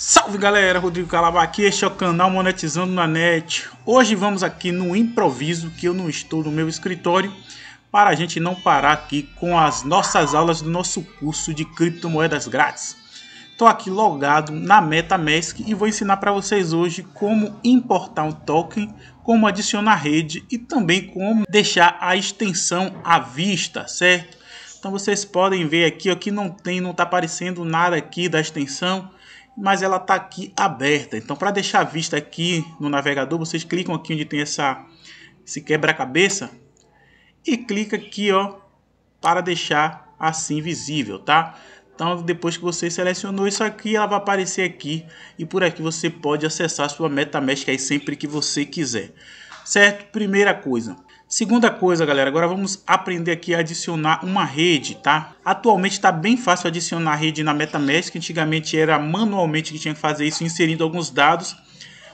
Salve galera, Rodrigo Calaba aqui, este é o canal Monetizando na Net. Hoje vamos aqui no improviso, que eu não estou no meu escritório, para a gente não parar aqui com as nossas aulas do nosso curso de criptomoedas grátis. Estou aqui logado na MetaMask e vou ensinar para vocês hoje como importar um token, como adicionar rede e também como deixar a extensão à vista, certo? Então vocês podem ver aqui, ó, que não tem, não está aparecendo nada aqui da extensão mas ela está aqui aberta. Então, para deixar vista aqui no navegador, vocês clicam aqui onde tem essa, esse quebra-cabeça e clica aqui ó, para deixar assim visível, tá? Então, depois que você selecionou isso aqui, ela vai aparecer aqui e por aqui você pode acessar sua MetaMask aí sempre que você quiser. Certo? Primeira coisa, Segunda coisa, galera, agora vamos aprender aqui a adicionar uma rede, tá? Atualmente está bem fácil adicionar rede na MetaMask, antigamente era manualmente que tinha que fazer isso, inserindo alguns dados,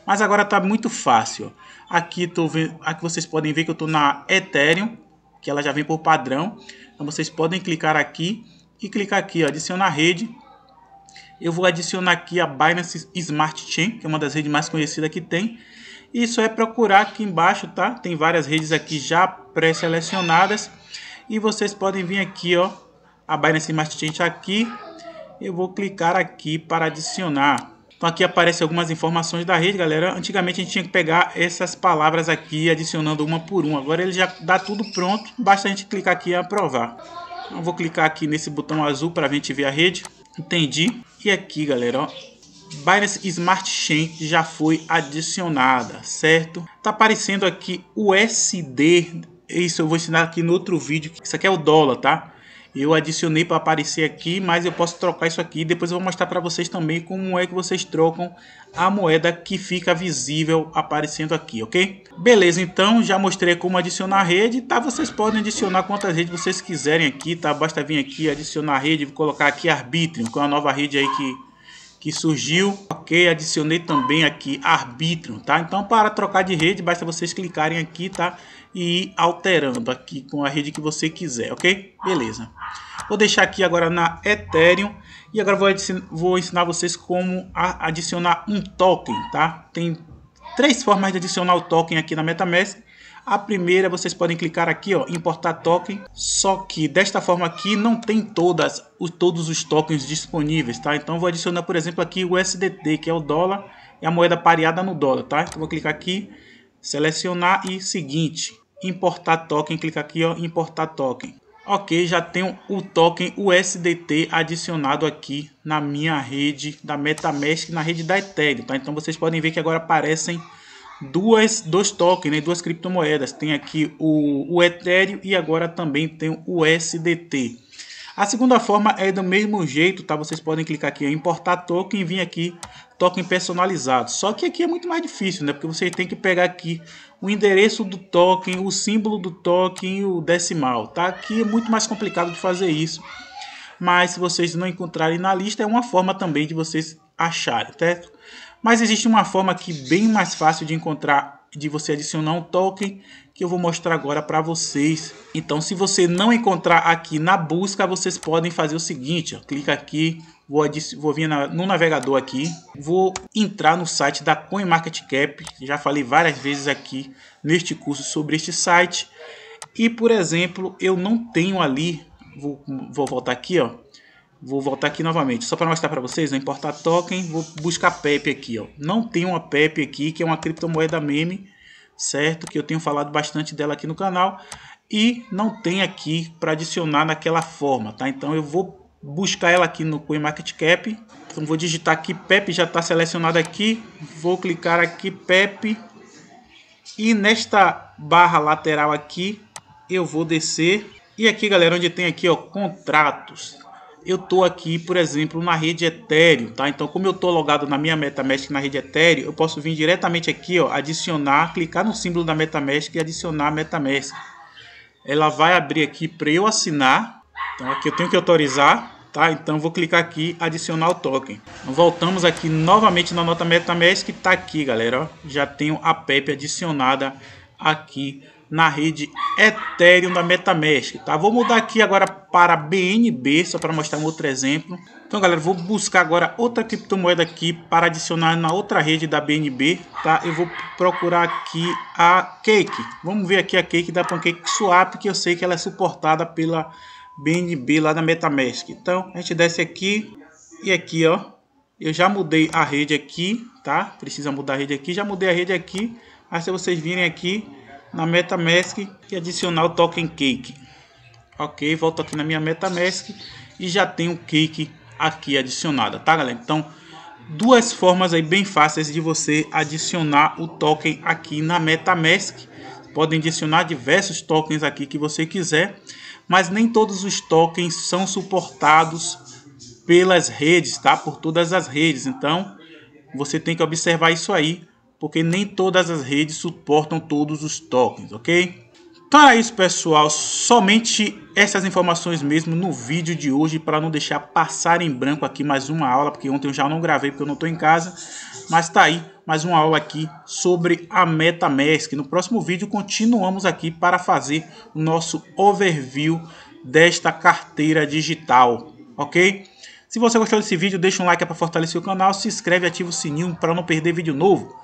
mas agora está muito fácil. Aqui, tô vendo, aqui vocês podem ver que eu estou na Ethereum, que ela já vem por padrão, então vocês podem clicar aqui e clicar aqui, ó, adicionar rede. Eu vou adicionar aqui a Binance Smart Chain, que é uma das redes mais conhecidas que tem, isso é procurar aqui embaixo, tá? Tem várias redes aqui já pré-selecionadas. E vocês podem vir aqui, ó. A Binance Smart Chain aqui. Eu vou clicar aqui para adicionar. Então aqui aparece algumas informações da rede, galera. Antigamente a gente tinha que pegar essas palavras aqui, adicionando uma por uma. Agora ele já dá tudo pronto, basta a gente clicar aqui em aprovar. Então, eu vou clicar aqui nesse botão azul para a gente ver a rede. Entendi. E aqui, galera, ó, Binance Smart Chain já foi adicionada, certo? Tá aparecendo aqui o USD, isso eu vou ensinar aqui no outro vídeo, isso aqui é o dólar, tá? Eu adicionei para aparecer aqui, mas eu posso trocar isso aqui. Depois eu vou mostrar para vocês também como é que vocês trocam a moeda que fica visível aparecendo aqui, ok? Beleza, então já mostrei como adicionar a rede, tá? Vocês podem adicionar quantas redes vocês quiserem aqui, tá? Basta vir aqui, adicionar a rede, colocar aqui Arbitrium, que é uma nova rede aí que que surgiu. Ok, adicionei também aqui arbítrio, tá? Então, para trocar de rede, basta vocês clicarem aqui, tá? E ir alterando aqui com a rede que você quiser, ok? Beleza. Vou deixar aqui agora na Ethereum. E agora vou, vou ensinar vocês como adicionar um token, tá? Tem três formas de adicionar o token aqui na MetaMask a primeira vocês podem clicar aqui, ó, importar token. Só que desta forma aqui não tem todas, os, todos os tokens disponíveis, tá? Então vou adicionar, por exemplo, aqui o USDT, que é o dólar, é a moeda pareada no dólar, tá? Então vou clicar aqui, selecionar e seguinte, importar token, clicar aqui, ó, importar token. Ok, já tenho o token USDT adicionado aqui na minha rede da MetaMask, na rede da Ethereum, tá? Então vocês podem ver que agora aparecem duas, dois tokens, né, duas criptomoedas. Tem aqui o, o Ethereum e agora também tem o SDT. A segunda forma é do mesmo jeito, tá? Vocês podem clicar aqui em é importar token e vir aqui token personalizado. Só que aqui é muito mais difícil, né? Porque você tem que pegar aqui o endereço do token, o símbolo do token e o decimal, tá? Aqui é muito mais complicado de fazer isso. Mas se vocês não encontrarem na lista, é uma forma também de vocês acharem, certo? Tá? Mas existe uma forma aqui bem mais fácil de encontrar, de você adicionar um token, que eu vou mostrar agora para vocês. Então, se você não encontrar aqui na busca, vocês podem fazer o seguinte, ó, clica aqui, vou, vou vir na, no navegador aqui, vou entrar no site da CoinMarketCap, já falei várias vezes aqui neste curso sobre este site, e, por exemplo, eu não tenho ali, vou, vou voltar aqui, ó, Vou voltar aqui novamente, só para mostrar para vocês, vou importar token, vou buscar PEP aqui, ó. Não tem uma PEP aqui, que é uma criptomoeda meme, certo? Que eu tenho falado bastante dela aqui no canal. E não tem aqui para adicionar naquela forma, tá? Então eu vou buscar ela aqui no CoinMarketCap. Então vou digitar aqui PEP, já está selecionado aqui. Vou clicar aqui PEP. E nesta barra lateral aqui, eu vou descer. E aqui, galera, onde tem aqui, ó, contratos eu estou aqui, por exemplo, na rede Ethereum, tá? Então, como eu estou logado na minha MetaMask na rede Ethereum, eu posso vir diretamente aqui, ó, adicionar, clicar no símbolo da MetaMask e adicionar a MetaMask. Ela vai abrir aqui para eu assinar. Então, aqui eu tenho que autorizar, tá? Então, vou clicar aqui, adicionar o token. Então, voltamos aqui novamente na nota MetaMask, tá aqui, galera, ó. Já tenho a PEP adicionada aqui na rede Ethereum da MetaMask, tá? Vou mudar aqui agora para BNB, só para mostrar um outro exemplo. Então, galera, vou buscar agora outra criptomoeda aqui para adicionar na outra rede da BNB, tá? Eu vou procurar aqui a Cake. Vamos ver aqui a Cake da Pancake Swap, que eu sei que ela é suportada pela BNB lá da MetaMask. Então, a gente desce aqui e aqui, ó. Eu já mudei a rede aqui, tá? Precisa mudar a rede aqui, já mudei a rede aqui. Aí se vocês virem aqui, na Metamask e adicionar o token Cake. Ok, volto aqui na minha Metamask e já tenho o Cake aqui adicionada, tá galera? Então, duas formas aí bem fáceis de você adicionar o token aqui na Metamask. Podem adicionar diversos tokens aqui que você quiser, mas nem todos os tokens são suportados pelas redes, tá? Por todas as redes. Então, você tem que observar isso aí porque nem todas as redes suportam todos os tokens, ok? Para isso, pessoal, somente essas informações mesmo no vídeo de hoje para não deixar passar em branco aqui mais uma aula, porque ontem eu já não gravei porque eu não estou em casa, mas tá aí mais uma aula aqui sobre a MetaMask. No próximo vídeo continuamos aqui para fazer o nosso overview desta carteira digital, ok? Se você gostou desse vídeo, deixa um like para fortalecer o canal, se inscreve e ativa o sininho para não perder vídeo novo.